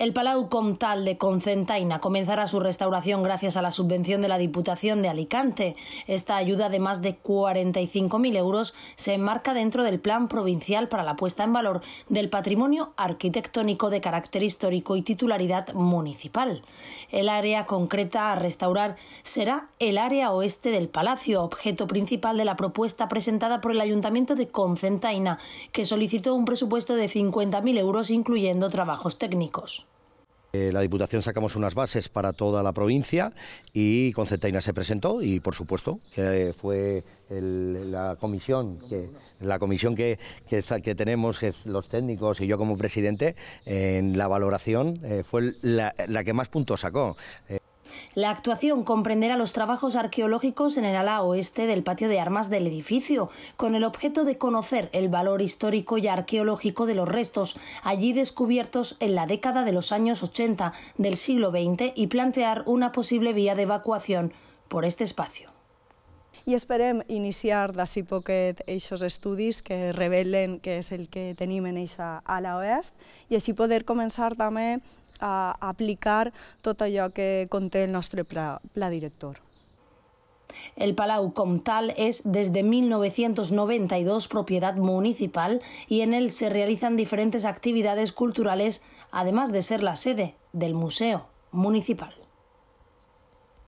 El Palau Comtal de Concentaina comenzará su restauración gracias a la subvención de la Diputación de Alicante. Esta ayuda de más de 45.000 euros se enmarca dentro del Plan Provincial para la Puesta en Valor del Patrimonio Arquitectónico de Carácter Histórico y Titularidad Municipal. El área concreta a restaurar será el área oeste del Palacio, objeto principal de la propuesta presentada por el Ayuntamiento de Concentaina, que solicitó un presupuesto de 50.000 euros incluyendo trabajos técnicos. Eh, la Diputación sacamos unas bases para toda la provincia y Concertaina se presentó y por supuesto que fue la comisión que la comisión que, que, tenemos los técnicos y yo como presidente en la valoración eh, fue la, que más puntos sacó. Eh, la actuación comprenderá los trabajos arqueológicos en el ala oeste del patio de armas del edificio, con el objeto de conocer el valor histórico y arqueológico de los restos allí descubiertos en la década de los años 80 del siglo XX y plantear una posible vía de evacuación por este espacio. Y esperem iniciar d'ací poquet aquests estudis que revelen que es el que tenim en eixa ala oest i así poder comenzar también a aplicar todo allò que conté el nostre pla, director. El Palau Comtal es desde 1992 propiedad municipal y en él se realizan diferentes actividades culturales, además de ser la sede del Museo Municipal.